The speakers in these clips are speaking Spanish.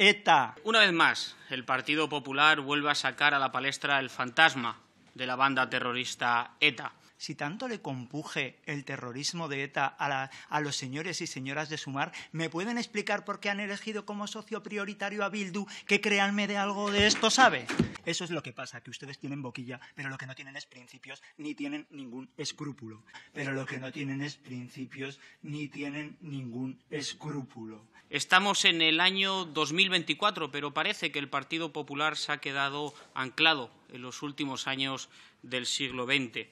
ETA. Una vez más, el Partido Popular vuelve a sacar a la palestra el fantasma de la banda terrorista ETA. Si tanto le compuje el terrorismo de ETA a, los señores y señoras de Sumar, ¿me pueden explicar por qué han elegido como socio prioritario a Bildu, que créanme de algo de esto sabe? Eso es lo que pasa, que ustedes tienen boquilla, pero lo que no tienen es principios ni tienen ningún escrúpulo. Pero lo que no tienen es principios ni tienen ningún escrúpulo. Estamos en el año 2024, pero parece que el Partido Popular se ha quedado anclado en los últimos años del siglo XX.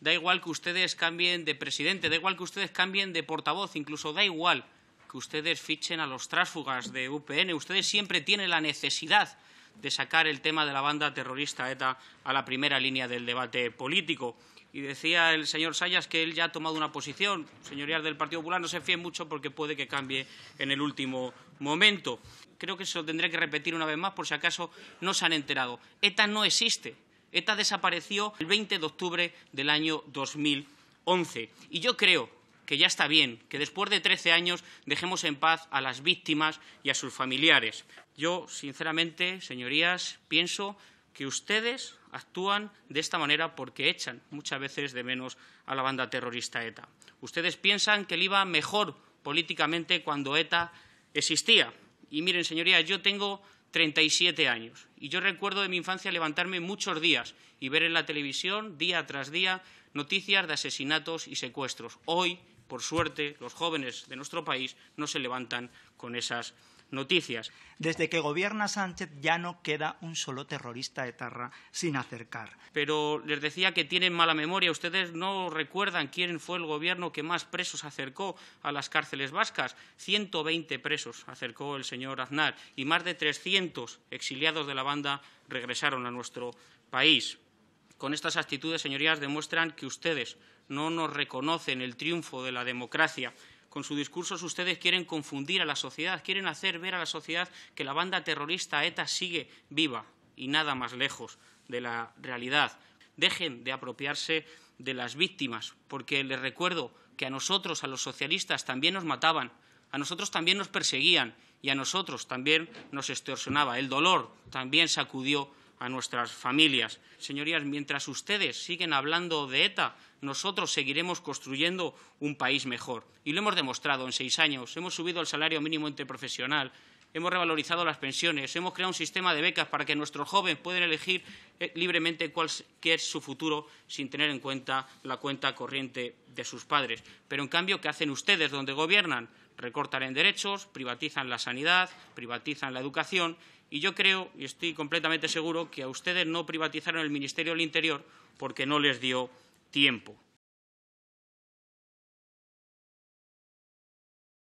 Da igual que ustedes cambien de presidente, da igual que ustedes cambien de portavoz, incluso da igual que ustedes fichen a los tránsfugas de UPN. Ustedes siempre tienen la necesidad de sacar el tema de la banda terrorista ETA a la primera línea del debate político. Y decía el señor Sayas que él ya ha tomado una posición. Señorías del Partido Popular, no se fíen mucho porque puede que cambie en el último momento. Creo que se lo tendré que repetir una vez más por si acaso no se han enterado. ETA no existe. ETA desapareció el 20 de octubre del año 2011. Y yo creo que ya está bien, que después de 13 años dejemos en paz a las víctimas y a sus familiares. Yo, sinceramente, señorías, pienso que ustedes actúan de esta manera porque echan muchas veces de menos a la banda terrorista ETA. Ustedes piensan que él iba mejor políticamente cuando ETA existía. Y miren, señorías, yo tengo 37 años y yo recuerdo de mi infancia levantarme muchos días y ver en la televisión, día tras día, noticias de asesinatos y secuestros. Hoy por suerte, los jóvenes de nuestro país no se levantan con esas noticias. Desde que gobierna Sánchez ya no queda un solo terrorista etarra sin acercar. Pero les decía que tienen mala memoria. Ustedes no recuerdan quién fue el gobierno que más presos acercó a las cárceles vascas. 120 presos acercó el señor Aznar y más de 300 exiliados de la banda regresaron a nuestro país. Con estas actitudes, señorías, demuestran que ustedes no nos reconocen el triunfo de la democracia. Con sus discursos ustedes quieren confundir a la sociedad, quieren hacer ver a la sociedad que la banda terrorista ETA sigue viva y nada más lejos de la realidad. Dejen de apropiarse de las víctimas, porque les recuerdo que a nosotros, a los socialistas, también nos mataban, a nosotros también nos perseguían y a nosotros también nos extorsionaba. El dolor también sacudió a nuestras familias. Señorías, mientras ustedes siguen hablando de ETA, nosotros seguiremos construyendo un país mejor. Y lo hemos demostrado en seis años. Hemos subido el salario mínimo interprofesional, hemos revalorizado las pensiones, hemos creado un sistema de becas para que nuestros jóvenes puedan elegir eh, libremente cuál es su futuro sin tener en cuenta la cuenta corriente de sus padres. Pero, en cambio, ¿qué hacen ustedes donde gobiernan? recortan en derechos, privatizan la sanidad, privatizan la educación y yo creo y estoy completamente seguro que a ustedes no privatizaron el Ministerio del Interior porque no les dio tiempo.